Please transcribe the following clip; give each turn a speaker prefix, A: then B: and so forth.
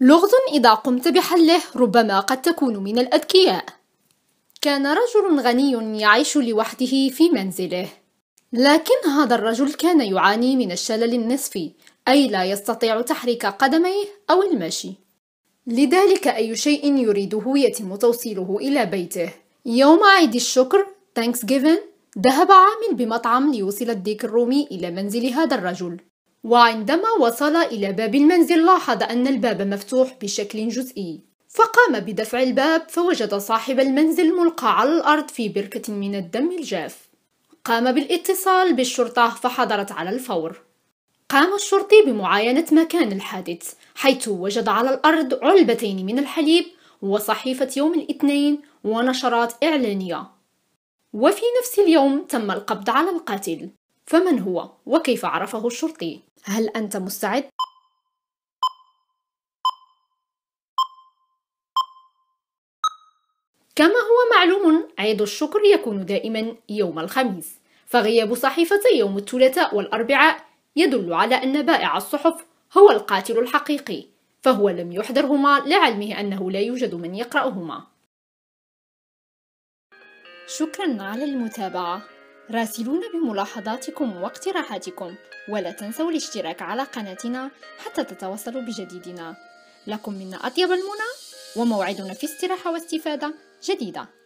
A: لغز إذا قمت بحله ربما قد تكون من الأذكياء كان رجل غني يعيش لوحده في منزله لكن هذا الرجل كان يعاني من الشلل النصفي أي لا يستطيع تحريك قدميه أو المشي لذلك أي شيء يريده يتم توصيله إلى بيته يوم عيد الشكر Thanksgiving ذهب عامل بمطعم ليوصل الديك الرومي إلى منزل هذا الرجل وعندما وصل إلى باب المنزل لاحظ أن الباب مفتوح بشكل جزئي فقام بدفع الباب فوجد صاحب المنزل ملقى على الأرض في بركة من الدم الجاف قام بالاتصال بالشرطة فحضرت على الفور قام الشرطي بمعاينة مكان الحادث حيث وجد على الأرض علبتين من الحليب وصحيفة يوم الاثنين ونشرات إعلانية وفي نفس اليوم تم القبض على القاتل فمن هو وكيف عرفه الشرطي هل انت مستعد كما هو معلوم عيد الشكر يكون دائما يوم الخميس فغياب صحيفتي يوم الثلاثاء والاربعاء يدل على ان بائع الصحف هو القاتل الحقيقي فهو لم يحضرهما لعلمه انه لا يوجد من يقراهما شكرا على المتابعه راسلونا بملاحظاتكم واقتراحاتكم ولا تنسوا الاشتراك على قناتنا حتى تتواصلوا بجديدنا لكم منا أطيب المنى وموعدنا في استراحة واستفادة جديدة